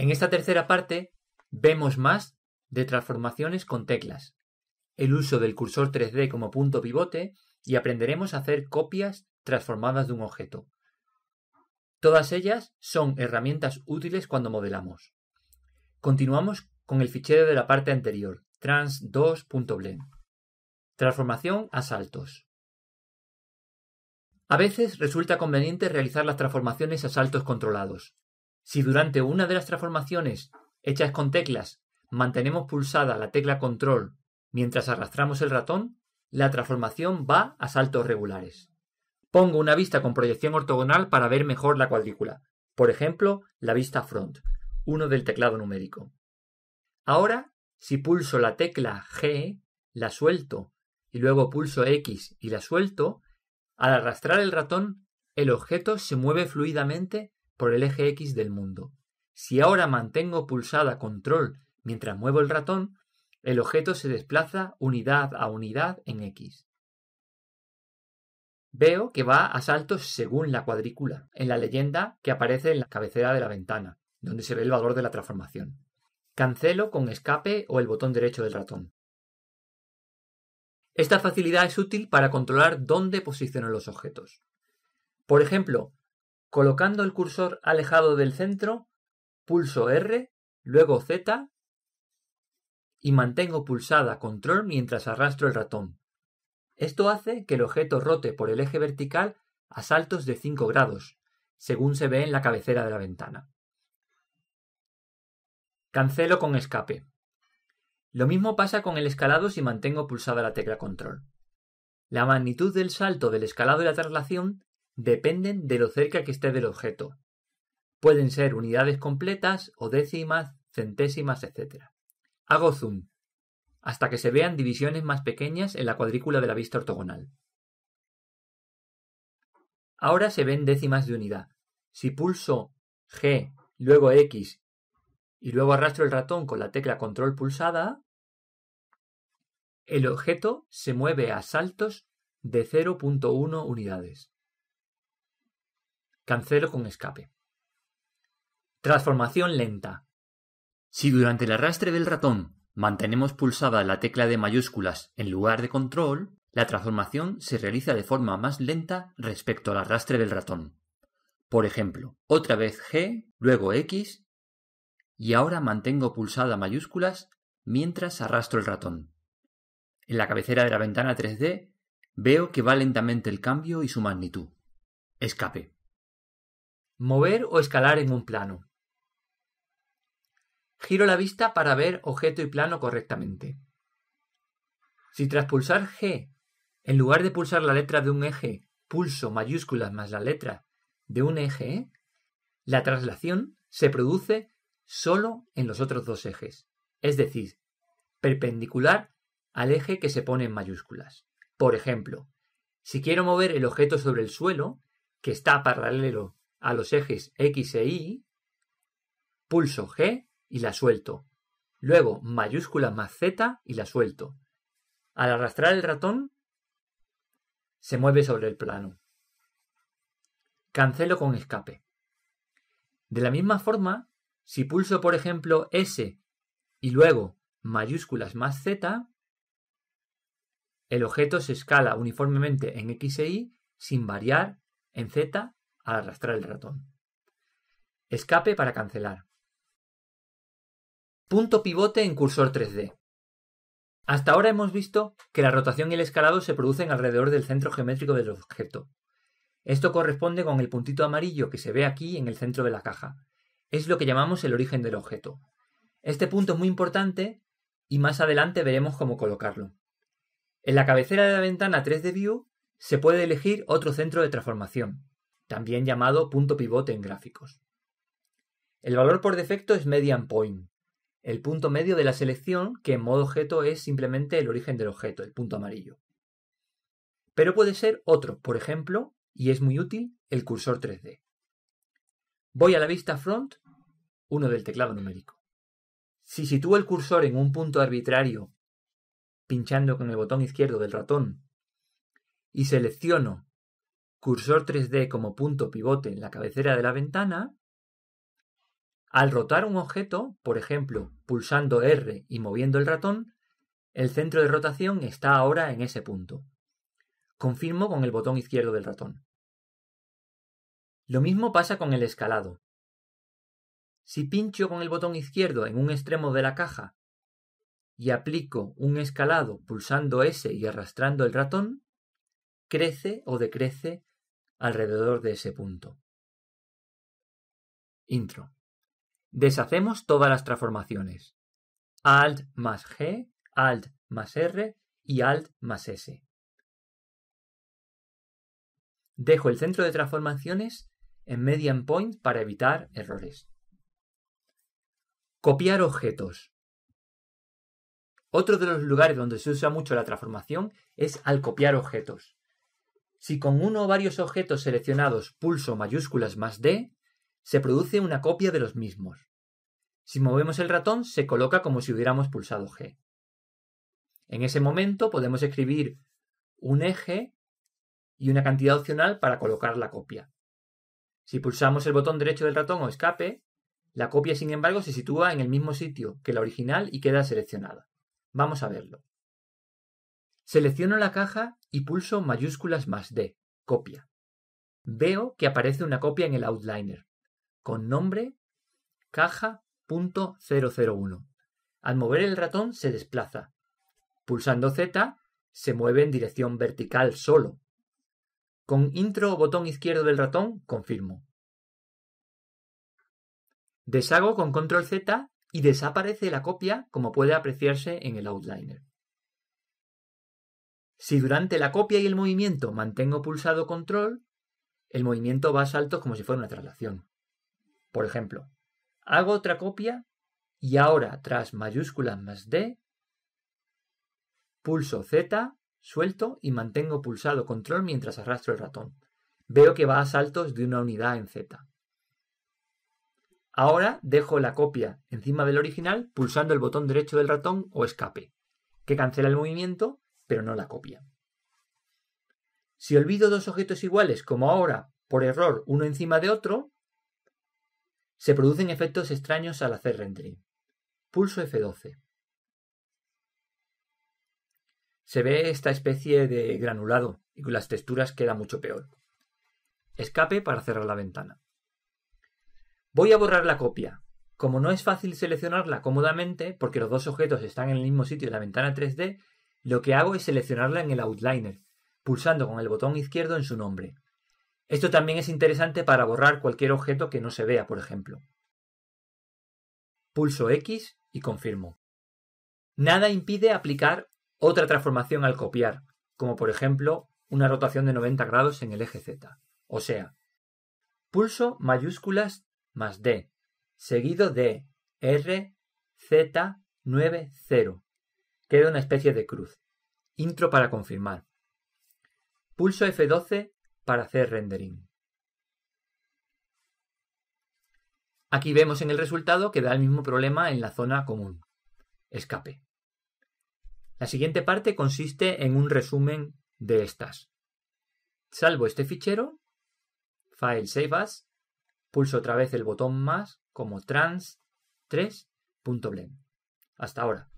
En esta tercera parte vemos más de transformaciones con teclas, el uso del cursor 3D como punto pivote y aprenderemos a hacer copias transformadas de un objeto. Todas ellas son herramientas útiles cuando modelamos. Continuamos con el fichero de la parte anterior, trans2.blend. Transformación a saltos. A veces resulta conveniente realizar las transformaciones a saltos controlados. Si durante una de las transformaciones hechas con teclas mantenemos pulsada la tecla control mientras arrastramos el ratón, la transformación va a saltos regulares. Pongo una vista con proyección ortogonal para ver mejor la cuadrícula, por ejemplo, la vista front, uno del teclado numérico. Ahora, si pulso la tecla G, la suelto, y luego pulso X y la suelto, al arrastrar el ratón, el objeto se mueve fluidamente por el eje X del mundo. Si ahora mantengo pulsada control mientras muevo el ratón, el objeto se desplaza unidad a unidad en X. Veo que va a saltos según la cuadrícula, en la leyenda que aparece en la cabecera de la ventana, donde se ve el valor de la transformación. Cancelo con escape o el botón derecho del ratón. Esta facilidad es útil para controlar dónde posiciono los objetos. Por ejemplo, Colocando el cursor alejado del centro, pulso R, luego Z y mantengo pulsada control mientras arrastro el ratón. Esto hace que el objeto rote por el eje vertical a saltos de 5 grados, según se ve en la cabecera de la ventana. Cancelo con escape. Lo mismo pasa con el escalado si mantengo pulsada la tecla control. La magnitud del salto del escalado y la traslación dependen de lo cerca que esté del objeto. Pueden ser unidades completas o décimas, centésimas, etc. Hago zoom, hasta que se vean divisiones más pequeñas en la cuadrícula de la vista ortogonal. Ahora se ven décimas de unidad. Si pulso G, luego X y luego arrastro el ratón con la tecla control pulsada, el objeto se mueve a saltos de 0.1 unidades. Cancelo con escape. Transformación lenta. Si durante el arrastre del ratón mantenemos pulsada la tecla de mayúsculas en lugar de control, la transformación se realiza de forma más lenta respecto al arrastre del ratón. Por ejemplo, otra vez G, luego X, y ahora mantengo pulsada mayúsculas mientras arrastro el ratón. En la cabecera de la ventana 3D veo que va lentamente el cambio y su magnitud. Escape. Mover o escalar en un plano. Giro la vista para ver objeto y plano correctamente. Si tras pulsar G, en lugar de pulsar la letra de un eje, pulso mayúsculas más la letra de un eje, la traslación se produce solo en los otros dos ejes, es decir, perpendicular al eje que se pone en mayúsculas. Por ejemplo, si quiero mover el objeto sobre el suelo, que está paralelo a los ejes X e Y, pulso G y la suelto. Luego mayúsculas más Z y la suelto. Al arrastrar el ratón, se mueve sobre el plano. Cancelo con escape. De la misma forma, si pulso por ejemplo S y luego mayúsculas más Z, el objeto se escala uniformemente en X e Y sin variar en Z arrastrar el ratón. Escape para cancelar. Punto pivote en cursor 3D. Hasta ahora hemos visto que la rotación y el escalado se producen alrededor del centro geométrico del objeto. Esto corresponde con el puntito amarillo que se ve aquí en el centro de la caja. Es lo que llamamos el origen del objeto. Este punto es muy importante y más adelante veremos cómo colocarlo. En la cabecera de la ventana 3D View se puede elegir otro centro de transformación también llamado punto pivote en gráficos. El valor por defecto es median point, el punto medio de la selección que en modo objeto es simplemente el origen del objeto, el punto amarillo. Pero puede ser otro, por ejemplo, y es muy útil, el cursor 3D. Voy a la vista front, uno del teclado numérico. Si sitúo el cursor en un punto arbitrario, pinchando con el botón izquierdo del ratón, y selecciono cursor 3D como punto pivote en la cabecera de la ventana, al rotar un objeto, por ejemplo, pulsando R y moviendo el ratón, el centro de rotación está ahora en ese punto. Confirmo con el botón izquierdo del ratón. Lo mismo pasa con el escalado. Si pincho con el botón izquierdo en un extremo de la caja y aplico un escalado pulsando S y arrastrando el ratón, crece o decrece alrededor de ese punto. Intro. Deshacemos todas las transformaciones. Alt más G, Alt más R y Alt más S. Dejo el centro de transformaciones en median point para evitar errores. Copiar objetos. Otro de los lugares donde se usa mucho la transformación es al copiar objetos. Si con uno o varios objetos seleccionados pulso mayúsculas más D, se produce una copia de los mismos. Si movemos el ratón, se coloca como si hubiéramos pulsado G. En ese momento podemos escribir un eje y una cantidad opcional para colocar la copia. Si pulsamos el botón derecho del ratón o escape, la copia sin embargo se sitúa en el mismo sitio que la original y queda seleccionada. Vamos a verlo. Selecciono la caja y pulso mayúsculas más D, copia. Veo que aparece una copia en el outliner, con nombre caja.001. Al mover el ratón se desplaza. Pulsando Z se mueve en dirección vertical solo. Con intro o botón izquierdo del ratón confirmo. Deshago con control Z y desaparece la copia como puede apreciarse en el outliner. Si durante la copia y el movimiento mantengo pulsado control, el movimiento va a saltos como si fuera una traslación. Por ejemplo, hago otra copia y ahora tras mayúsculas más D, pulso Z, suelto y mantengo pulsado control mientras arrastro el ratón. Veo que va a saltos de una unidad en Z. Ahora dejo la copia encima del original pulsando el botón derecho del ratón o escape, que cancela el movimiento pero no la copia. Si olvido dos objetos iguales, como ahora, por error, uno encima de otro, se producen efectos extraños al hacer rendering. Pulso F12. Se ve esta especie de granulado y con las texturas queda mucho peor. Escape para cerrar la ventana. Voy a borrar la copia. Como no es fácil seleccionarla cómodamente, porque los dos objetos están en el mismo sitio de la ventana 3D, lo que hago es seleccionarla en el outliner, pulsando con el botón izquierdo en su nombre. Esto también es interesante para borrar cualquier objeto que no se vea, por ejemplo. Pulso X y confirmo. Nada impide aplicar otra transformación al copiar, como por ejemplo una rotación de 90 grados en el eje Z. O sea, pulso mayúsculas más D, seguido de R, 90 Queda una especie de cruz. Intro para confirmar. Pulso F12 para hacer rendering. Aquí vemos en el resultado que da el mismo problema en la zona común. Escape. La siguiente parte consiste en un resumen de estas. Salvo este fichero, File Save As, pulso otra vez el botón más como trans3.blend. Hasta ahora.